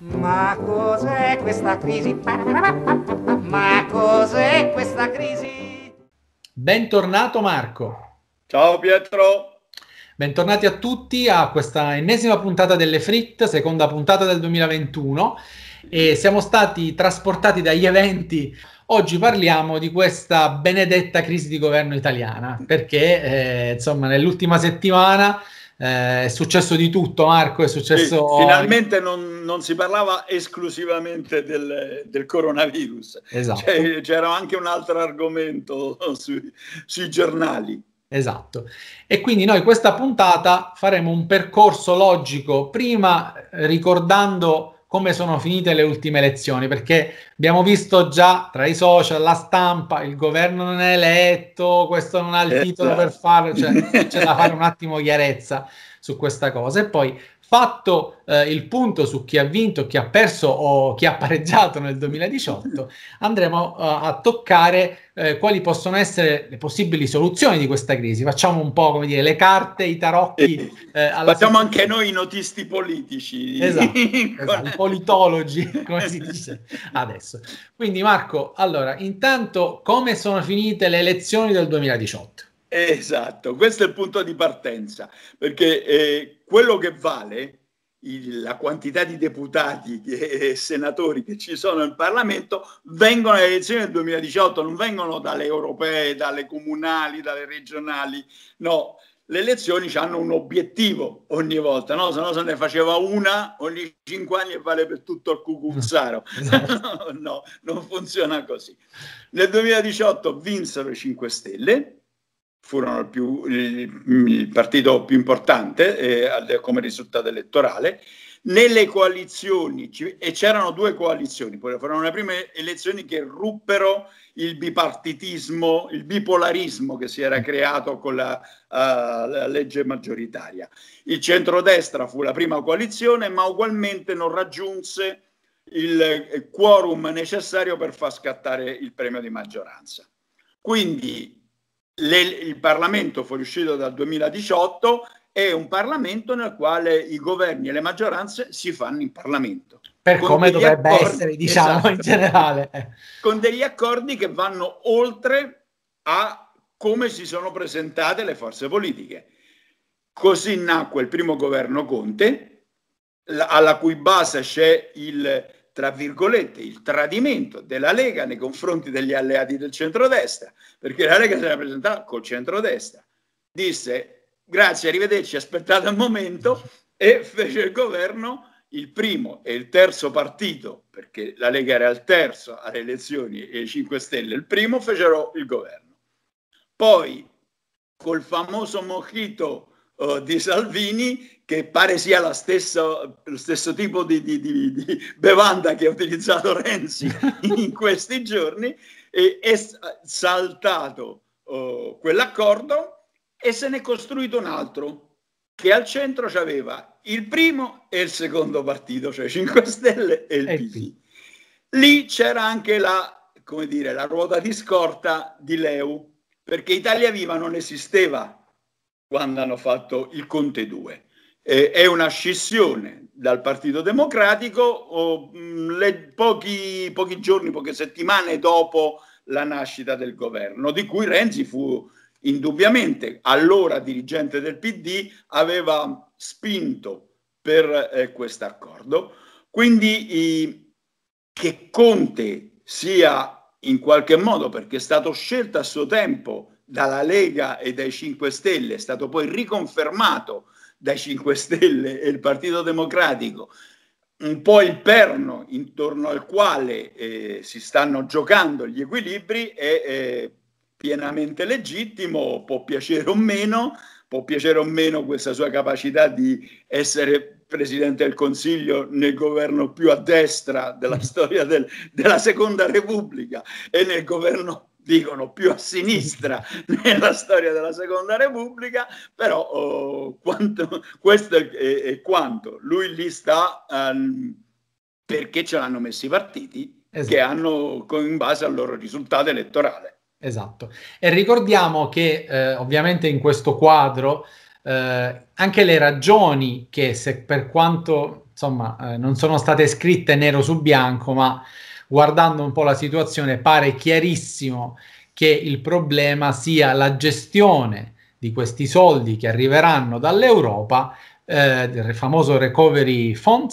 Ma cos'è questa crisi? Ma cos'è questa crisi? Bentornato Marco. Ciao Pietro. Bentornati a tutti a questa ennesima puntata delle Frit, seconda puntata del 2021 e siamo stati trasportati dagli eventi. Oggi parliamo di questa benedetta crisi di governo italiana perché eh, insomma nell'ultima settimana eh, è successo di tutto, Marco. È successo. Sì, finalmente non, non, si parlava esclusivamente del, del coronavirus, esatto. cioè, c'era anche un altro argomento sui, sui giornali. Esatto. E quindi noi questa puntata faremo un percorso logico, prima ricordando come sono finite le ultime elezioni, perché abbiamo visto già tra i social, la stampa, il governo non è eletto, questo non ha il eh, titolo per farlo, cioè c'è da fare un attimo chiarezza su questa cosa. E poi fatto eh, il punto su chi ha vinto, chi ha perso o chi ha pareggiato nel 2018, andremo uh, a toccare eh, quali possono essere le possibili soluzioni di questa crisi. Facciamo un po' come dire le carte, i tarocchi. Eh, alla Facciamo soluzione. anche noi i notisti politici. Esatto, esatto i politologi, come si esatto. dice adesso. Quindi Marco, allora, intanto come sono finite le elezioni del 2018? Esatto, questo è il punto di partenza, perché eh, quello che vale il, la quantità di deputati e, eh, senatori che ci sono in Parlamento vengono alle elezioni del 2018, non vengono dalle europee, dalle comunali, dalle regionali, no, le elezioni hanno un obiettivo ogni volta, no? se no se ne faceva una ogni cinque anni e vale per tutto il cucuzzaro. no, esatto. no, non funziona così. Nel 2018 vinsero i 5 Stelle, furono il, più, il, il partito più importante eh, come risultato elettorale. Nelle coalizioni, e c'erano due coalizioni, poi furono le prime elezioni che ruppero il bipartitismo, il bipolarismo che si era creato con la, uh, la legge maggioritaria. Il centrodestra fu la prima coalizione, ma ugualmente non raggiunse il eh, quorum necessario per far scattare il premio di maggioranza. Quindi le, il Parlamento fuoriuscito dal 2018 è un Parlamento nel quale i governi e le maggioranze si fanno in Parlamento. Per come dovrebbe accordi, essere, diciamo, esatto, in generale. Con degli accordi che vanno oltre a come si sono presentate le forze politiche. Così nacque il primo governo Conte, alla cui base c'è il, tra virgolette, il tradimento della Lega nei confronti degli alleati del centrodestra, perché la Lega si era presentata col centrodestra, disse grazie, arrivederci, aspettate un momento e fece il governo il primo e il terzo partito, perché la Lega era il terzo alle elezioni e i 5 Stelle il primo, fecero il governo. Poi col famoso mojito di Salvini che pare sia lo stesso, lo stesso tipo di, di, di, di, bevanda che ha utilizzato Renzi in questi giorni, e è saltato uh, quell'accordo e se ne è costruito un altro che al centro c'aveva il primo e il secondo partito, cioè 5 Stelle e il PD. Lì c'era anche la, come dire, la ruota di scorta di Leu, perché Italia Viva non esisteva quando hanno fatto il Conte 2. Eh, è una scissione dal Partito Democratico oh, le, pochi, pochi giorni, poche settimane dopo la nascita del governo, di cui Renzi fu indubbiamente, allora dirigente del PD, aveva spinto per eh, questo accordo. Quindi eh, che Conte sia in qualche modo, perché è stato scelto a suo tempo dalla Lega e dai 5 Stelle, è stato poi riconfermato dai 5 Stelle e il Partito Democratico, un po' il perno intorno al quale eh, si stanno giocando gli equilibri è eh, pienamente legittimo, può piacere o meno, può piacere o meno questa sua capacità di essere Presidente del Consiglio nel governo più a destra della storia del, della Seconda Repubblica e nel governo dicono più a sinistra nella storia della Seconda Repubblica, però oh, quanto, questo è, è, è, quanto. Lui lì sta um, perché ce l'hanno messi i partiti esatto. che hanno in base al loro risultato elettorale. Esatto. E ricordiamo che eh, ovviamente in questo quadro eh, anche le ragioni che se per quanto insomma eh, non sono state scritte nero su bianco, ma guardando un po' la situazione, pare chiarissimo che il problema sia la gestione di questi soldi che arriveranno dall'Europa, eh, del famoso Recovery Fund,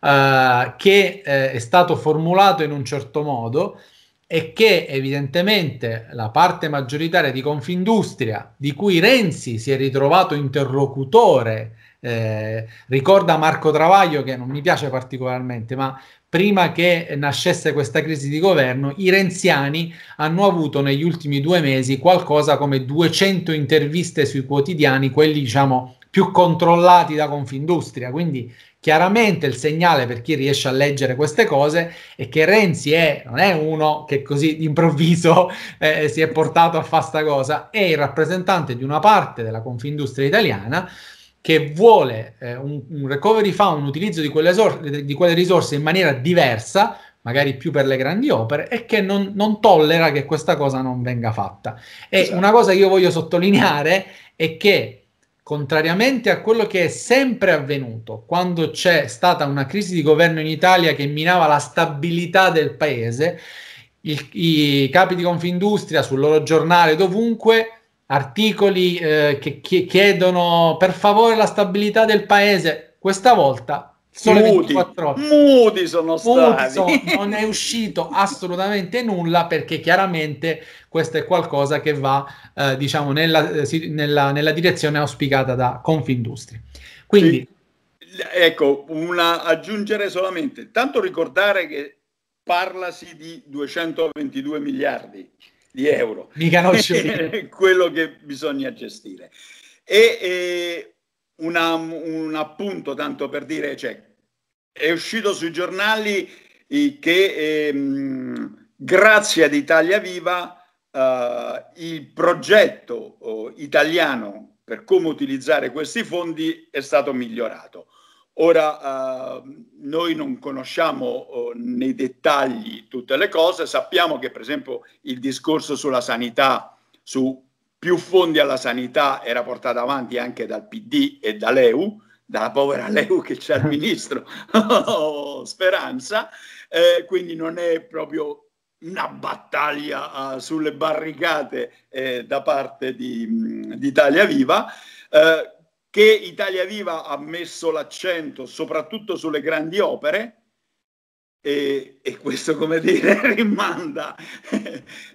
eh, che eh, è stato formulato in un certo modo e che evidentemente la parte maggioritaria di Confindustria, di cui Renzi si è ritrovato interlocutore, eh, ricorda Marco Travaglio che non mi piace particolarmente, ma prima che nascesse questa crisi di governo, i renziani hanno avuto negli ultimi due mesi qualcosa come 200 interviste sui quotidiani, quelli diciamo più controllati da Confindustria. Quindi chiaramente il segnale per chi riesce a leggere queste cose è che Renzi è, non è uno che così d'improvviso eh, si è portato a fare questa cosa, è il rappresentante di una parte della Confindustria italiana che vuole eh, un, un, recovery fund, un utilizzo di quelle, esor- di quelle, risorse in maniera diversa, magari più per le grandi opere, e che non, non tollera che questa cosa non venga fatta. E esatto. una cosa che io voglio sottolineare è che, contrariamente a quello che è sempre avvenuto quando c'è stata una crisi di governo in Italia che minava la stabilità del paese, il, i capi di Confindustria sul loro giornale dovunque articoli eh, che chiedono per favore la stabilità del paese. Questa volta sono muti, 24 ore. Muti sono stati. non è uscito assolutamente nulla perché chiaramente questo è qualcosa che va eh, diciamo nella, eh, nella, nella, direzione auspicata da Confindustria. Quindi sì. ecco, una, aggiungere solamente, tanto ricordare che parlasi di 222 miliardi di euro. Mica nocciolina. quello che bisogna gestire. E, e una, un appunto, tanto per dire, cioè, è uscito sui giornali eh, che ehm, grazie ad Italia Viva eh, il progetto eh, italiano per come utilizzare questi fondi è stato migliorato. Ora, eh, noi non conosciamo eh, nei dettagli tutte le cose, sappiamo che per esempio il discorso sulla sanità, su più fondi alla sanità era portato avanti anche dal PD e dall'EU, dalla povera Leu che c'è al eh. ministro oh, Speranza, eh, quindi non è proprio una battaglia uh, sulle barricate eh, da parte di, mh, Italia Viva. Eh, che Italia Viva ha messo l'accento soprattutto sulle grandi opere e, e questo, come dire, rimanda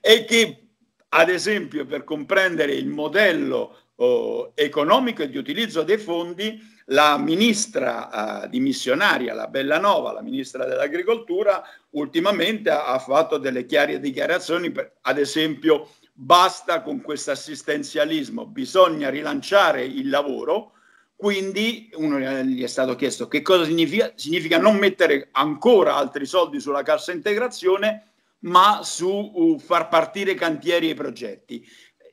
e che, ad esempio, per comprendere il modello oh, economico e di utilizzo dei fondi, la ministra eh, ah, dimissionaria, la Bellanova, la ministra dell'agricoltura, ultimamente ha, ha fatto delle chiare dichiarazioni, per, ad esempio basta con questo assistenzialismo, bisogna rilanciare il lavoro. Quindi uno gli è stato chiesto che cosa significa, significa non mettere ancora altri soldi sulla cassa integrazione, ma su uh, far partire cantieri e progetti.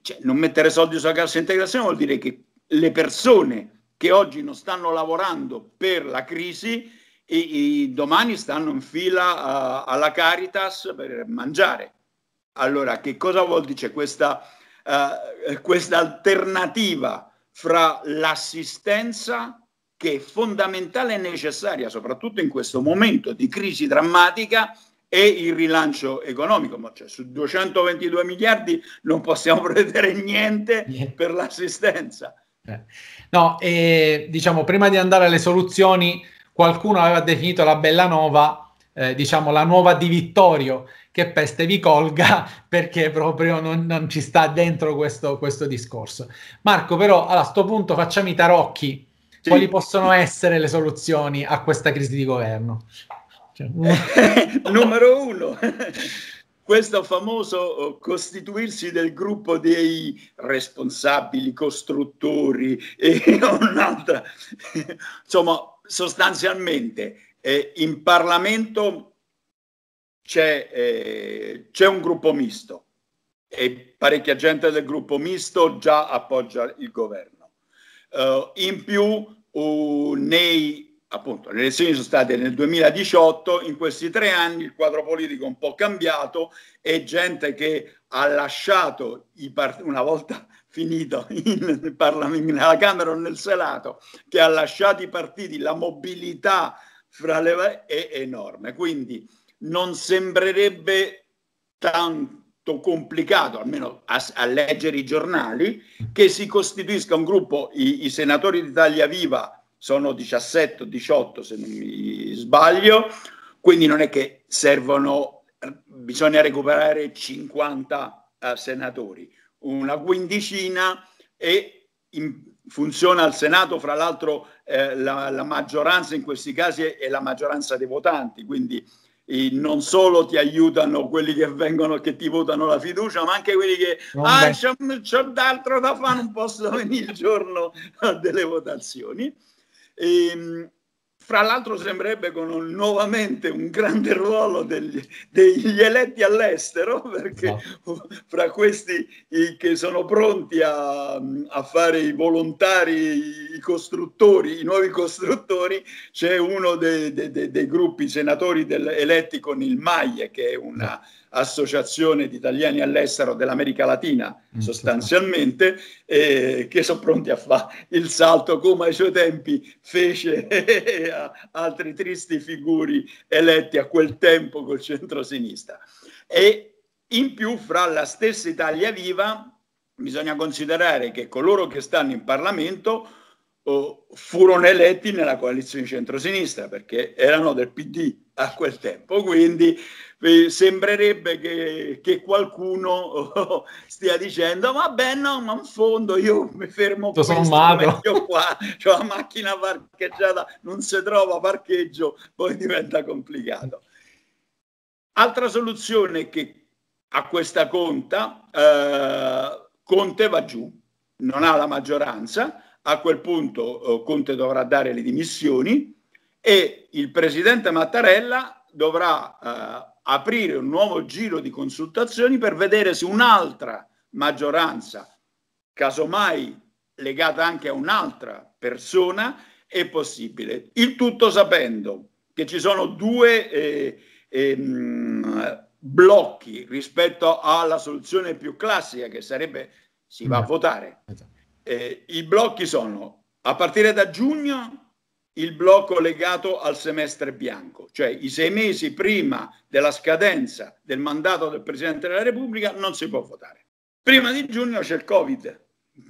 Cioè, non mettere soldi sulla cassa integrazione vuol dire che le persone che oggi non stanno lavorando per la crisi e, e domani stanno in fila uh, alla Caritas per mangiare. Allora, che cosa vuol dire questa, eh, questa alternativa fra l'assistenza che è fondamentale e necessaria, soprattutto in questo momento di crisi drammatica, e il rilancio economico, ma cioè, su 222 miliardi non possiamo prendere niente per l'assistenza. Eh. No, e, eh, diciamo, prima di andare alle soluzioni, qualcuno aveva definito la Bellanova eh, diciamo, la nuova di Vittorio, che peste vi colga, perché proprio non, non ci sta dentro questo, questo, discorso. Marco, però, a questo punto facciamo i tarocchi. Sì. Quali possono essere le soluzioni a questa crisi di governo? Cioè, Numero uno, questo famoso oh, costituirsi del gruppo dei responsabili, costruttori e un'altra, insomma, sostanzialmente eh, in Parlamento c'è, eh, c'è un gruppo misto e parecchia gente del gruppo misto già appoggia il governo. Uh, in più, uh, nei, appunto, le elezioni sono state nel 2018, in questi tre anni il quadro politico è un po' cambiato e gente che ha lasciato i part- una volta finito in, Parlamento, nella Camera o nel Senato, che ha lasciato i partiti, la mobilità fra le varie è enorme. Quindi non sembrerebbe tanto complicato, almeno a, a leggere i giornali, che si costituisca un gruppo, i, i senatori d'Italia Viva sono 17 18 se non mi sbaglio, quindi non è che servono, bisogna recuperare 50 uh, eh, senatori, una quindicina e in, funziona al Senato, fra l'altro eh, la, la, maggioranza in questi casi è, è, la maggioranza dei votanti, quindi eh, non solo ti aiutano quelli che vengono che ti votano la fiducia, ma anche quelli che non ah, c'è, c'è d'altro da fare, non posso venire il giorno delle votazioni. E, ehm, fra l'altro sembrerebbe con un, nuovamente un grande ruolo degli, degli eletti all'estero, perché no. Esatto. fra questi che sono pronti a, a, fare i volontari, i costruttori, i nuovi costruttori, c'è uno dei, dei, dei gruppi senatori del, eletti con il MAIE, che è una... No associazione di italiani all'estero dell'America Latina, mm, sostanzialmente, eh, che sono pronti a fare il salto come ai suoi tempi fece a altri tristi figuri eletti a quel tempo col centrosinistra. E in più fra la stessa Italia Viva bisogna considerare che coloro che stanno in Parlamento oh, furono eletti nella coalizione centrosinistra perché erano del PD a quel tempo. Quindi eh, sembrerebbe che, che qualcuno oh, stia dicendo: Vabbè, no, ma in fondo io mi fermo qui, io qua, ho la macchina parcheggiata, non si trova parcheggio, poi diventa complicato. Altra soluzione che a questa conta, eh, Conte va giù, non ha la maggioranza, a quel punto eh, Conte dovrà dare le dimissioni, e il presidente Mattarella dovrà eh, aprire un nuovo giro di consultazioni per vedere se un'altra maggioranza, casomai legata anche a un'altra persona, è possibile. Il tutto sapendo che ci sono due eh, eh, blocchi rispetto alla soluzione più classica che sarebbe si va a esatto. votare. Esatto. Eh, I blocchi sono a partire da giugno il blocco legato al semestre bianco, cioè i sei mesi prima della scadenza del mandato del Presidente della Repubblica non si può votare. Prima di giugno c'è il Covid,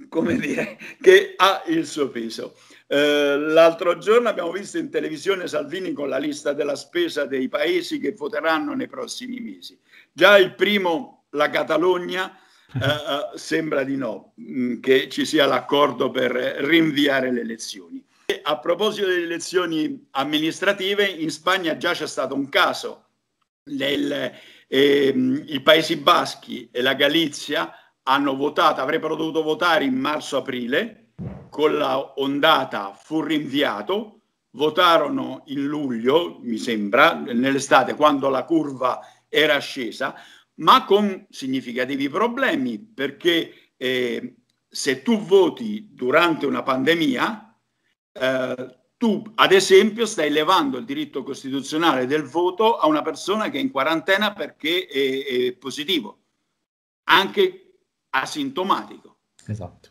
come dire, che ha il suo peso. Eh, l'altro giorno abbiamo visto in televisione Salvini con la lista della spesa dei paesi che voteranno nei prossimi mesi. Già il primo, la Catalogna, eh, eh sembra di no, mm, che ci sia l'accordo per rinviare le elezioni a proposito delle elezioni amministrative, in Spagna già c'è stato un caso. Nel, ehm, I Paesi Baschi e la Galizia hanno votato, avrebbero dovuto votare in marzo-aprile, con la ondata fu rinviato, votarono in luglio, mi sembra, nell'estate, quando la curva era scesa, ma con significativi problemi, perché eh, se tu voti durante una pandemia, eh, tu ad esempio stai levando il diritto costituzionale del voto a una persona che è in quarantena perché è, è positivo, anche asintomatico. Esatto.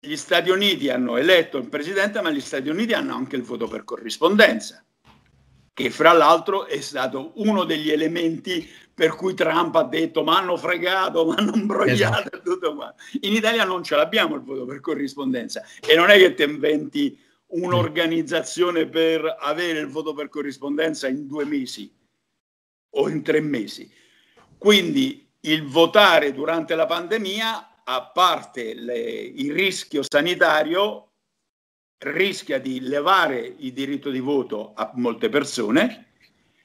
Gli Stati Uniti hanno eletto il presidente, ma gli Stati Uniti hanno anche il voto per corrispondenza, che fra l'altro è stato uno degli elementi per cui Trump ha detto ma hanno fregato, ma hanno imbrogliato esatto. tutto qua. In Italia non ce l'abbiamo il voto per corrispondenza e non è che ti inventi un'organizzazione per avere il voto per corrispondenza in due mesi o in tre mesi. Quindi il votare durante la pandemia, a parte le, il rischio sanitario, rischia di levare il diritto di voto a molte persone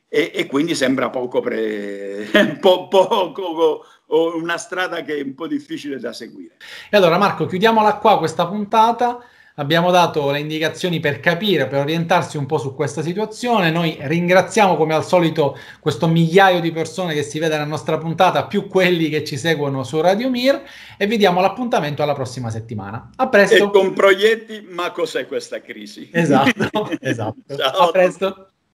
e, e quindi sembra poco, pre... po, poco una strada che è un po' difficile da seguire. E allora Marco, chiudiamola qua questa puntata abbiamo dato le indicazioni per capire, per orientarsi un po' su questa situazione. Noi ringraziamo come al solito questo migliaio di persone che si vede nella nostra puntata, più quelli che ci seguono su Radio Mir e vi diamo l'appuntamento alla prossima settimana. A presto. E con proietti, ma cos'è questa crisi? Esatto, esatto. Ciao. A presto.